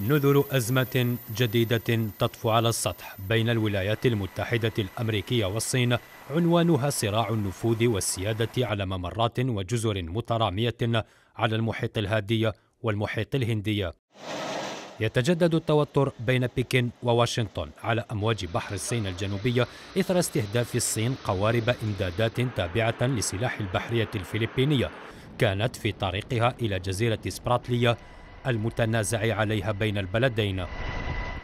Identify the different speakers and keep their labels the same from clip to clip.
Speaker 1: نذر أزمة جديدة تطفو على السطح بين الولايات المتحدة الأمريكية والصين عنوانها صراع النفوذ والسيادة على ممرات وجزر مترامية على المحيط الهادي والمحيط الهندي. يتجدد التوتر بين بكين وواشنطن على أمواج بحر الصين الجنوبية إثر استهداف الصين قوارب إمدادات تابعة لسلاح البحرية الفلبينية كانت في طريقها إلى جزيرة سبراتلية المتنازع عليها بين البلدين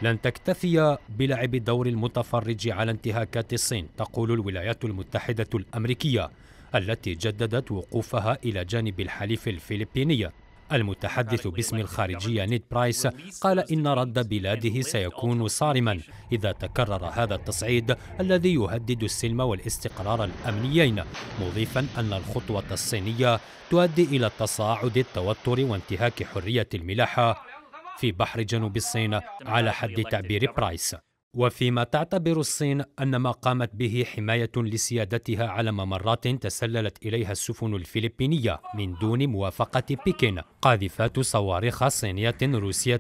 Speaker 1: لن تكتفي بلعب دور المتفرج على انتهاكات الصين تقول الولايات المتحدة الأمريكية التي جددت وقوفها إلى جانب الحليف الفلبيني المتحدث باسم الخارجية نيد برايس قال إن رد بلاده سيكون صارما إذا تكرر هذا التصعيد الذي يهدد السلم والاستقرار الأمنيين مضيفا أن الخطوة الصينية تؤدي إلى تصاعد التوتر وانتهاك حرية الملاحة في بحر جنوب الصين على حد تعبير برايس وفيما تعتبر الصين أن ما قامت به حماية لسيادتها على ممرات تسللت إليها السفن الفلبينية من دون موافقة بكين قاذفات صواريخ صينية روسية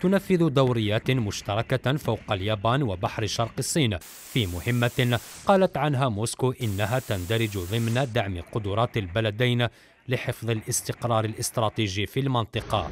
Speaker 1: تنفذ دوريات مشتركة فوق اليابان وبحر شرق الصين في مهمة قالت عنها موسكو إنها تندرج ضمن دعم قدرات البلدين لحفظ الاستقرار الاستراتيجي في المنطقة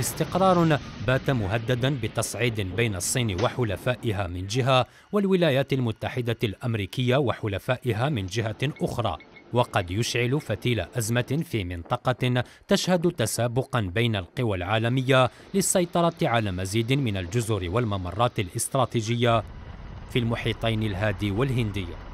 Speaker 1: استقرار بات مهددا بتصعيد بين الصين وحلفائها من جهه والولايات المتحده الامريكيه وحلفائها من جهه اخرى وقد يشعل فتيل ازمه في منطقه تشهد تسابقا بين القوى العالميه للسيطره على مزيد من الجزر والممرات الاستراتيجيه في المحيطين الهادي والهندي